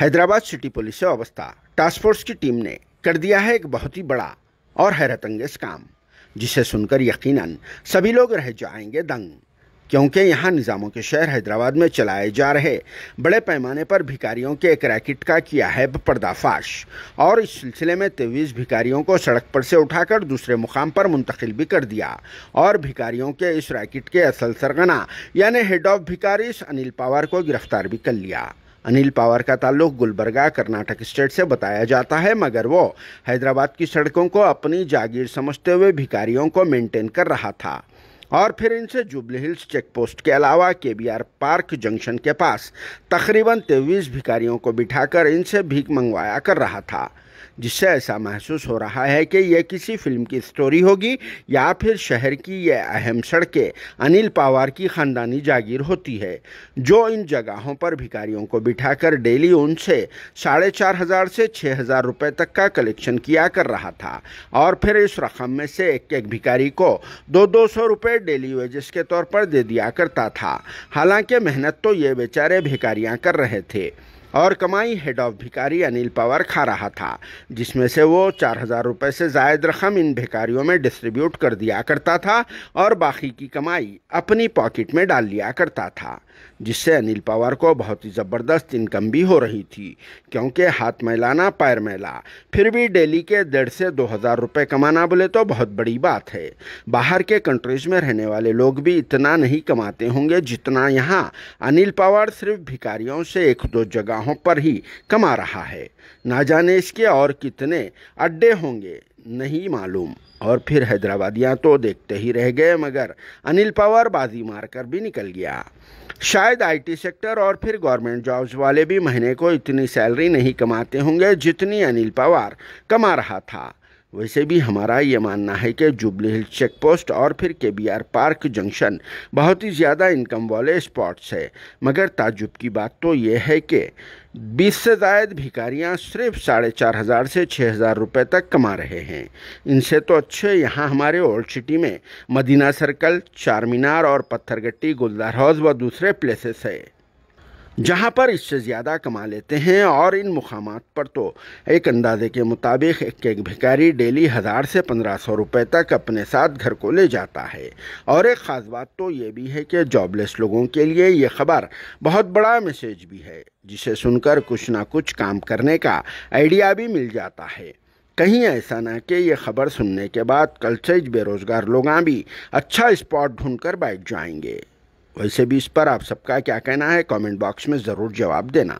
Hyderabad city police से अवस्था task force की टीम ने कर दिया है एक बहुत ही बड़ा और हैरत अंगेज काम जिसे सुनकर यकीनन सभी लोग रह जाएंगे दंग क्योंकि यहाँ निज़ामों के शहर हैदराबाद में चलाए जा रहे बड़े पैमाने पर भिकारियों के एक रैकेट का किया है पर्दाफाश और इस सिलसिले में तेवीस भिकारियों को सड़क पर से उठाकर दूसरे मुकाम पर मुंतकिल भी कर दिया और भिकारियों के इस रैकेट के असल सरगना यानी हेड ऑफ भिकारी अनिल पावर को गिरफ्तार भी कर लिया अनिल पावर का ताल्लुक गुलबर्गा कर्नाटक स्टेट से बताया जाता है मगर वो हैदराबाद की सड़कों को अपनी जागीर समझते हुए भिखारियों को मेंटेन कर रहा था और फिर इनसे जुबली हिल्स चेक पोस्ट के अलावा के बी आर पार्क जंक्शन के पास तकरीबन तेईस भिखारियों को बिठाकर इनसे भीख मंगवाया कर रहा था जिससे ऐसा महसूस हो रहा है कि यह किसी फिल्म की स्टोरी होगी या फिर शहर की यह अहम सड़कें अनिल पावार की ख़ानदानी जागीर होती है जो इन जगहों पर भिखारियों को बिठाकर डेली उनसे साढ़े चार हज़ार से छः हज़ार रुपये तक का कलेक्शन किया कर रहा था और फिर इस रकम में से एक एक भिखारी को दो दो सौ रुपये डेली वेजेस के तौर पर दे दिया करता था हालांकि मेहनत तो ये बेचारे भिखारियाँ कर रहे थे और कमाई हेड ऑफ भिकारी अनिल पवार खा रहा था जिसमें से वो चार हज़ार रुपये से जायद रकम इन भिकारियों में डिस्ट्रीब्यूट कर दिया करता था और बाकी की कमाई अपनी पॉकेट में डाल लिया करता था जिससे अनिल पवार को बहुत ही ज़बरदस्त इनकम भी हो रही थी क्योंकि हाथ मैलाना पैर मैला फिर भी डेली के डेढ़ से दो हज़ार रुपये कमाना बोले तो बहुत बड़ी बात है बाहर के कंट्रीज़ में रहने वाले लोग भी इतना नहीं कमाते होंगे जितना यहाँ अनिल पवार सिर्फ भिकारियों से एक दो जगह राहों पर ही कमा रहा है ना जाने इसके और कितने अड्डे होंगे नहीं मालूम और फिर हैदराबादियाँ तो देखते ही रह गए मगर अनिल पवार बाजी मारकर भी निकल गया शायद आईटी सेक्टर और फिर गवर्नमेंट जॉब्स वाले भी महीने को इतनी सैलरी नहीं कमाते होंगे जितनी अनिल पवार कमा रहा था वैसे भी हमारा ये मानना है कि जुबली हिल चेक पोस्ट और फिर के बी आर पार्क जंक्शन बहुत ही ज़्यादा इनकम वाले स्पॉट्स है मगर ताजुब की बात तो ये है कि 20 से जायद भिकारियाँ सिर्फ साढ़े चार हज़ार से छः हज़ार रुपये तक कमा रहे हैं इनसे तो अच्छे यहाँ हमारे ओल्ड सिटी में मदीना सर्कल चार मीनार और पत्थरगट्टी गुलदार हाउस व दूसरे प्लेसेस है जहाँ पर इससे ज़्यादा कमा लेते हैं और इन मुकाम पर तो एक अंदाजे के मुताबिक एक एक भिकारी डेली हज़ार से पंद्रह सौ रुपये तक अपने साथ घर को ले जाता है और एक ख़ास बात तो ये भी है कि जॉबलेस लोगों के लिए ये खबर बहुत बड़ा मैसेज भी है जिसे सुनकर कुछ ना कुछ काम करने का आइडिया भी मिल जाता है कहीं ऐसा ना कि ये खबर सुनने के बाद कल से बेरोज़गार लोग भी अच्छा स्पॉट ढूंढकर बैठ जाएंगे वैसे भी इस पर आप सबका क्या कहना है कमेंट बॉक्स में ज़रूर जवाब देना